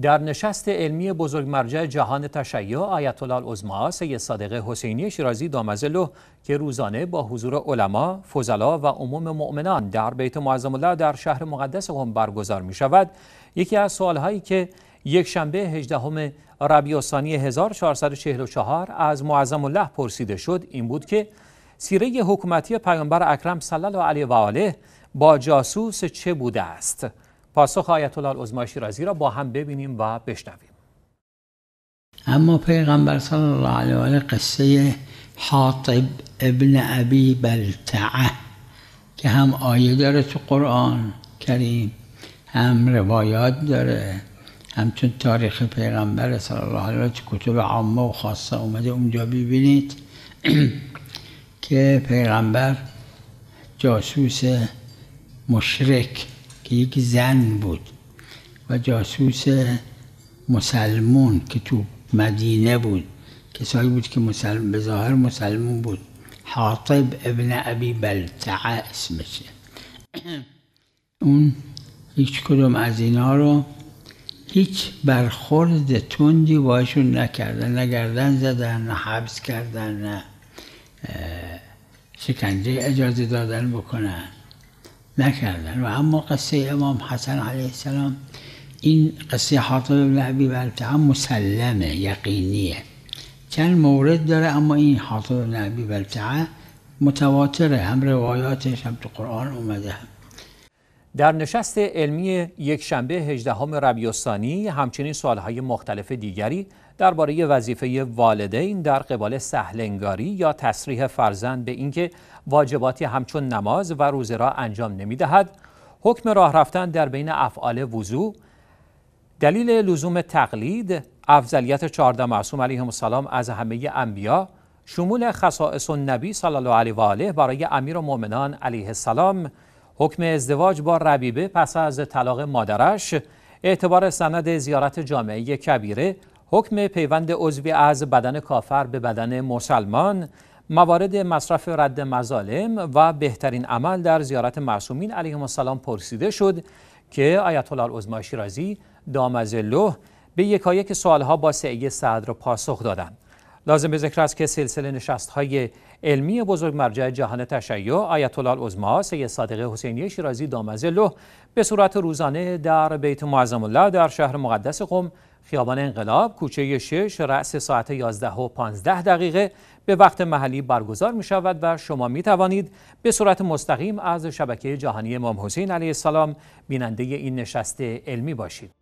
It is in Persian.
در نشست علمی بزرگ مرجع جهان تشیع آیت الله العظما سید صادق حسینی شیرازی دامزلو که روزانه با حضور علما، فضلا و عموم مؤمنان در بیت معظم الله در شهر مقدس قم برگزار می شود یکی از سوال هایی که یک شنبه 18 ربیع الثانی 1444 از معظم الله پرسیده شد این بود که سیره حکومتی پیامبر اکرم صلی الله علیه و آله با جاسوس چه بوده است؟ پاسخ آیت الله شیرازی را با هم ببینیم و بشنویم اما پیغمبر صلی الله علیه و آله قصه حاطب ابن ابی بلتعه که هم آیه داره تو قرآن کریم هم روایات داره همچون تاریخ پیغمبر صلی الله علیه و تو کتب عامه و خاصه اومده اونجا ببینید که پیغمبر جاسوس مشرک که یک زن بود و جاسوس مسلمون که تو مدینه بود کسایی بود که مسلم به ظاهر مسلمون بود حاطب ابن ابی بلتعه اسمشه اون هیچ کدوم از اینا رو هیچ برخورد تندی باشون نکردن نگردن زدن نه حبس کردن نه شکنجه اجازه دادن بکنن نکردن و اما قصه امام حسن علیه السلام این قصه حاطب ابن عبی مسلمه یقینیه چند مورد داره اما این حاطب نبی عبی متواتره هم روایاتش هم تو قرآن اومده هم در نشست علمی یک یکشنبه 18 الثانی همچنین سوالهای مختلف دیگری درباره وظیفه والدین در قبال سهلنگاری یا تصریح فرزند به اینکه واجباتی همچون نماز و روزه را انجام نمیدهد حکم راه رفتن در بین افعال وضوع دلیل لزوم تقلید افضلیت 14 معصوم علیه السلام از همه انبیا شمول خصائص نبی صلی الله علیه و آله برای امیر و مؤمنان علیه السلام حکم ازدواج با ربیبه پس از طلاق مادرش اعتبار سند زیارت جامعه کبیره حکم پیوند عضوی از بدن کافر به بدن مسلمان موارد مصرف رد مظالم و بهترین عمل در زیارت معصومین علیهم السلام پرسیده شد که آیت الله العظما شیرازی دامزلو به یکایک سوالها با سعی صدر پاسخ دادند لازم به ذکر است که سلسله نشست های علمی بزرگ مرجع جهان تشیع آیت الله العظما سید صادق حسینی شیرازی دامزلو به صورت روزانه در بیت معظم الله در شهر مقدس قم خیابان انقلاب کوچه 6 رأس ساعت 11 و 15 دقیقه به وقت محلی برگزار می شود و شما می توانید به صورت مستقیم از شبکه جهانی امام حسین علیه السلام بیننده این نشست علمی باشید